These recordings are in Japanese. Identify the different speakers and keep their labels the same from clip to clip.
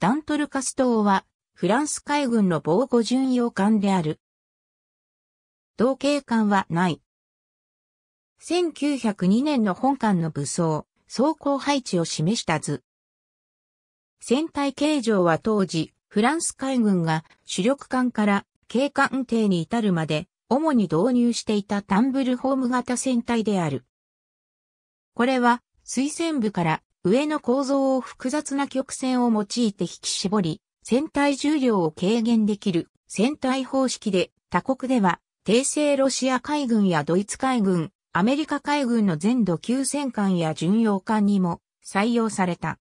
Speaker 1: ダントルカス島は、フランス海軍の防護巡洋艦である。同警艦はない。1902年の本艦の武装、装甲配置を示した図。船体形状は当時、フランス海軍が主力艦から警艦艇に至るまで、主に導入していたタンブルホーム型船体である。これは、推薦部から上の構造を複雑な曲線を用いて引き絞り、船体重量を軽減できる船体方式で、他国では、帝政ロシア海軍やドイツ海軍、アメリカ海軍の全土級戦艦や巡洋艦にも採用された。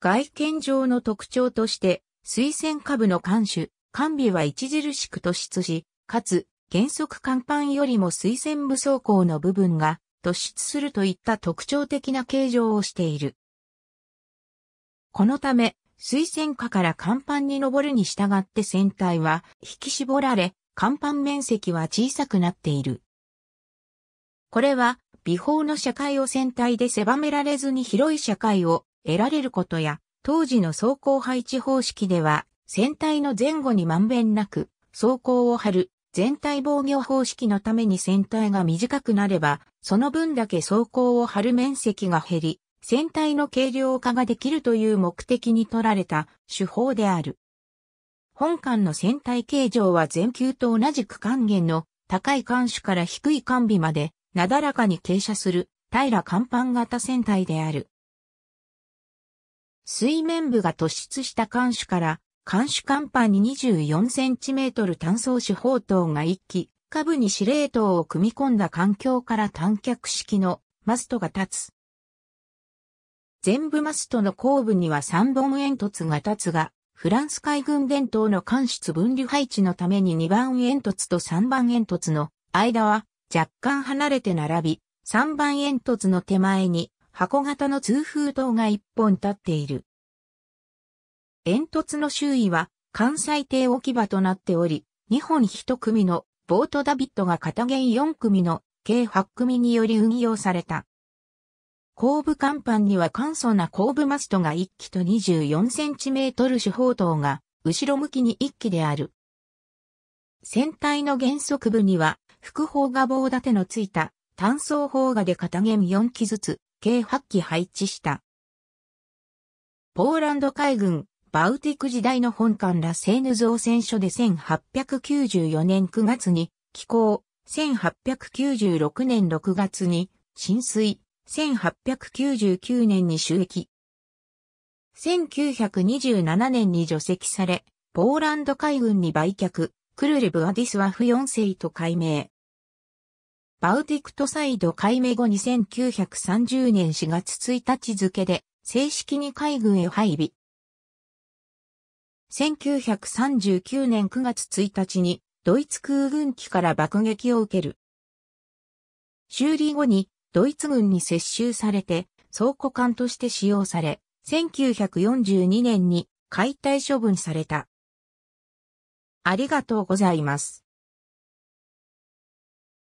Speaker 1: 外見上の特徴として、水船下部の艦首、艦尾は著しく突出し、かつ、原則甲板よりも水船部装甲の部分が突出するといった特徴的な形状をしている。このため、水線下から甲板に登るに従って船体は引き絞られ、甲板面積は小さくなっている。これは、微法の社会を船体で狭められずに広い社会を得られることや、当時の走行配置方式では、船体の前後にまんべんなく、走行を張る全体防御方式のために船体が短くなれば、その分だけ走行を張る面積が減り、船体の軽量化ができるという目的に取られた手法である。本艦の船体形状は全球と同じく還元の高い艦首から低い艦尾までなだらかに傾斜する平甲板型船体である。水面部が突出した艦首から艦首甲板に 24cm 単装手砲塔が1機下部に司令塔を組み込んだ環境から短脚式のマストが立つ。全部マストの後部には3本煙突が立つが、フランス海軍伝統の間質分離配置のために2番煙突と3番煙突の間は若干離れて並び、3番煙突の手前に箱型の通風塔が1本立っている。煙突の周囲は関西艇置き場となっており、2本1組のボートダビッドが片弦4組の計8組により運用された。後部甲板には簡素な後部マストが1機と 24cm 主砲塔が後ろ向きに1機である。船体の原則部には副砲が棒立てのついた単装砲がで片言4機ずつ計8機配置した。ポーランド海軍バウティク時代の本館ラセーヌ造船所で1894年9月に寄港、1896年6月に浸水、1899年に収益。1927年に除籍され、ポーランド海軍に売却、クルル・ブアディスワフ4世と改名。バウティクトサイド改名後に1930年4月1日付で正式に海軍へ配備。1939年9月1日にドイツ空軍機から爆撃を受ける。修理後にドイツ軍に接収されて倉庫艦として使用され、1942年に解体処分された。ありがとうございます。